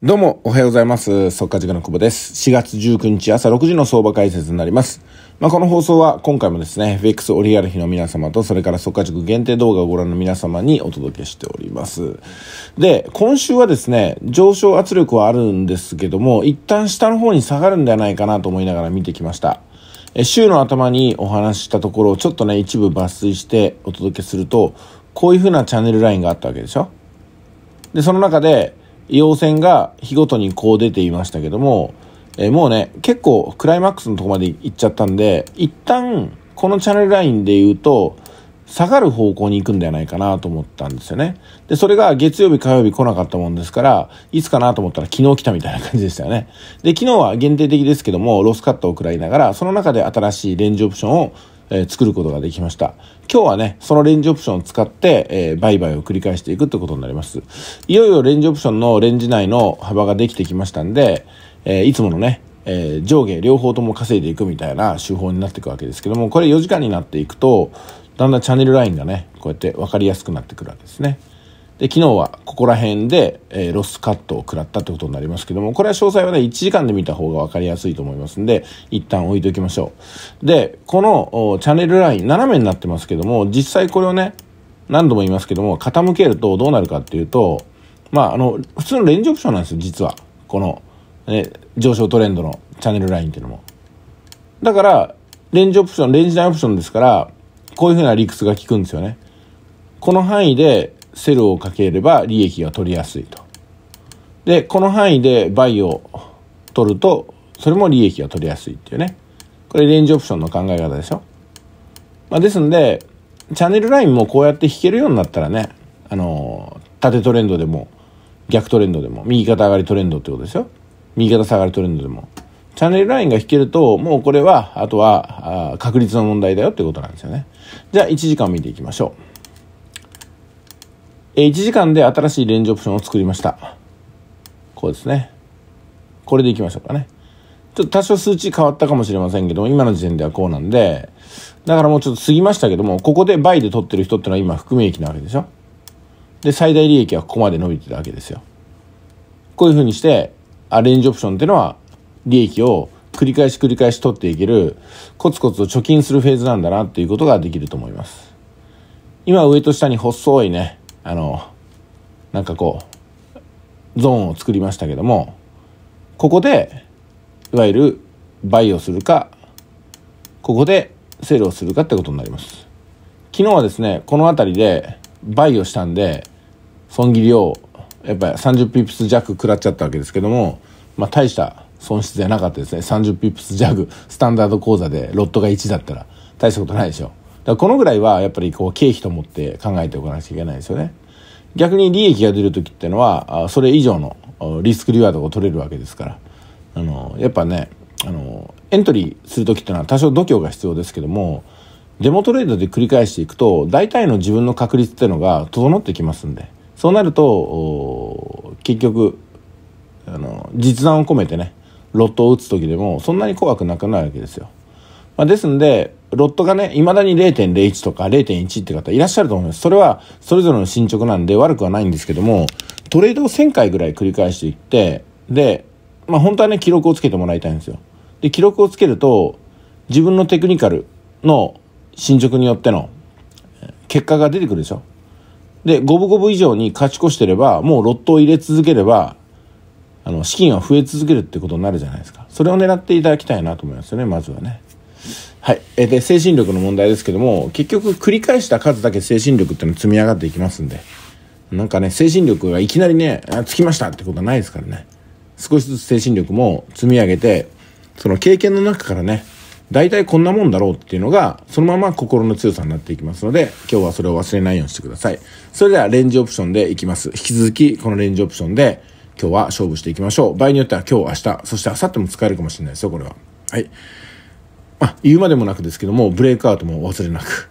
どうも、おはようございます。速稼塾の久保です。4月19日朝6時の相場解説になります。まあ、この放送は今回もですね、FX オリアル日の皆様と、それから速稼塾限定動画をご覧の皆様にお届けしております。で、今週はですね、上昇圧力はあるんですけども、一旦下の方に下がるんではないかなと思いながら見てきました。え週の頭にお話ししたところ、をちょっとね、一部抜粋してお届けすると、こういう風なチャンネルラインがあったわけでしょで、その中で、陽線が日ごとにこう出ていましたけども、えー、もうね、結構クライマックスのとこまで行っちゃったんで、一旦このチャンネルラインで言うと、下がる方向に行くんではないかなと思ったんですよね。で、それが月曜日、火曜日来なかったもんですから、いつかなと思ったら昨日来たみたいな感じでしたよね。で、昨日は限定的ですけども、ロスカットを食らいながら、その中で新しいレンジオプションをえー、作ることができました。今日はね、そのレンジオプションを使って、えー、売買を繰り返していくってことになります。いよいよレンジオプションのレンジ内の幅ができてきましたんで、えー、いつものね、えー、上下両方とも稼いでいくみたいな手法になっていくわけですけども、これ4時間になっていくと、だんだんチャンネルラインがね、こうやって分かりやすくなってくるわけですね。で昨日はここら辺で、えー、ロスカットを食らったってことになりますけどもこれは詳細はね1時間で見た方が分かりやすいと思いますんで一旦置いときましょうでこのチャンネルライン斜めになってますけども実際これをね何度も言いますけども傾けるとどうなるかっていうとまああの普通のレンジオプションなんですよ実はこの、ね、上昇トレンドのチャンネルラインっていうのもだからレンジオプションレンジ内オプションですからこういうふうな理屈が効くんですよねこの範囲でセルをかければ利益が取りやすいと。で、この範囲でバイを取ると、それも利益が取りやすいっていうね。これレンジオプションの考え方でしょ。まあ、ですんで、チャンネルラインもこうやって引けるようになったらね、あの、縦トレンドでも、逆トレンドでも、右肩上がりトレンドってことですよ。右肩下がりトレンドでも。チャンネルラインが引けると、もうこれは、あとは、あ確率の問題だよってことなんですよね。じゃあ、1時間見ていきましょう。え1時間で新しいレンジオプションを作りました。こうですね。これでいきましょうかね。ちょっと多少数値変わったかもしれませんけども、今の時点ではこうなんで、だからもうちょっと過ぎましたけども、ここで倍で取ってる人ってのは今含み益なわけでしょ。で、最大利益はここまで伸びてたわけですよ。こういうふうにして、アレンジオプションっていうのは、利益を繰り返し繰り返し取っていける、コツコツと貯金するフェーズなんだなっていうことができると思います。今上と下に細いね、あのなんかこうゾーンを作りましたけどもここでいわゆるバイをするかここでセールをするかってことになります昨日はですねこの辺りでバイをしたんで損切りをやっぱり30ピップス弱食らっちゃったわけですけども、まあ、大した損失じゃなかったですね30ピップス弱スタンダード講座でロットが1だったら大したことないでしょだこのぐらいはやっぱりこう経費と思って考えておかなきゃいけないですよね。逆に利益が出る時っていうのはそれ以上のリスクリワードが取れるわけですからあのやっぱねあのエントリーする時っていうのは多少度胸が必要ですけどもデモトレードで繰り返していくと大体の自分の確率っていうのが整ってきますんでそうなると結局あの実弾を込めてねロットを打つ時でもそんなに怖くなくなるわけですよ。まあ、ですんでロットがね、未だに0.01とか0.1って方いらっしゃると思います。それはそれぞれの進捗なんで悪くはないんですけども、トレードを1000回ぐらい繰り返していって、で、まあ本当はね、記録をつけてもらいたいんですよ。で、記録をつけると、自分のテクニカルの進捗によっての結果が出てくるでしょ。で、五分五分以上に勝ち越してれば、もうロットを入れ続ければ、あの、資金は増え続けるってことになるじゃないですか。それを狙っていただきたいなと思いますよね、まずはね。はい。えで、精神力の問題ですけども、結局繰り返した数だけ精神力っていうの積み上がっていきますんで、なんかね、精神力がいきなりね、あつきましたってことはないですからね。少しずつ精神力も積み上げて、その経験の中からね、大体こんなもんだろうっていうのが、そのまま心の強さになっていきますので、今日はそれを忘れないようにしてください。それではレンジオプションでいきます。引き続き、このレンジオプションで、今日は勝負していきましょう。場合によっては今日、明日、そして明後日も使えるかもしれないですよ、これは。はい。あ言うまでもなくですけどもブレイクアウトも忘れなく